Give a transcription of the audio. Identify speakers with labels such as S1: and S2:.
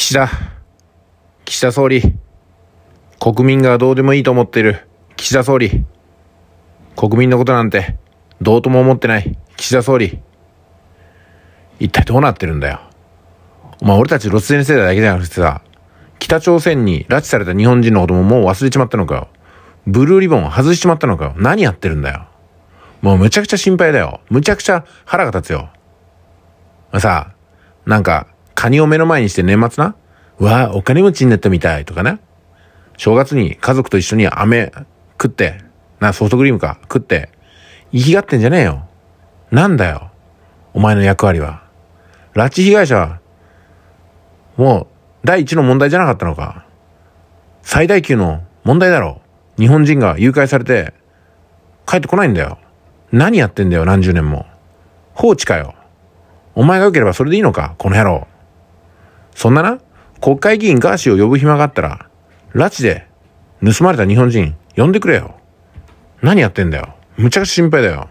S1: 岸田、岸田総理、国民がどうでもいいと思っている岸田総理、国民のことなんてどうとも思ってない岸田総理、一体どうなってるんだよ。お前俺たちロスゼ世代だけじゃなくてさ、北朝鮮に拉致された日本人のことももう忘れちまったのかよ。ブルーリボン外しちまったのかよ。何やってるんだよ。もうむちゃくちゃ心配だよ。むちゃくちゃ腹が立つよ。さあ、なんか、カニを目の前にして年末な。わあ、お金持ちになったみたいとかね。正月に家族と一緒に飴食って、な、ソフトクリームか食って、生きがってんじゃねえよ。なんだよ。お前の役割は。拉致被害者は、もう、第一の問題じゃなかったのか。最大級の問題だろう。日本人が誘拐されて、帰ってこないんだよ。何やってんだよ、何十年も。放置かよ。お前が良ければそれでいいのか、この野郎。そんなな、国会議員ガーシーを呼ぶ暇があったら、拉致で盗まれた日本人呼んでくれよ。何やってんだよ。むちゃくちゃ心配だよ。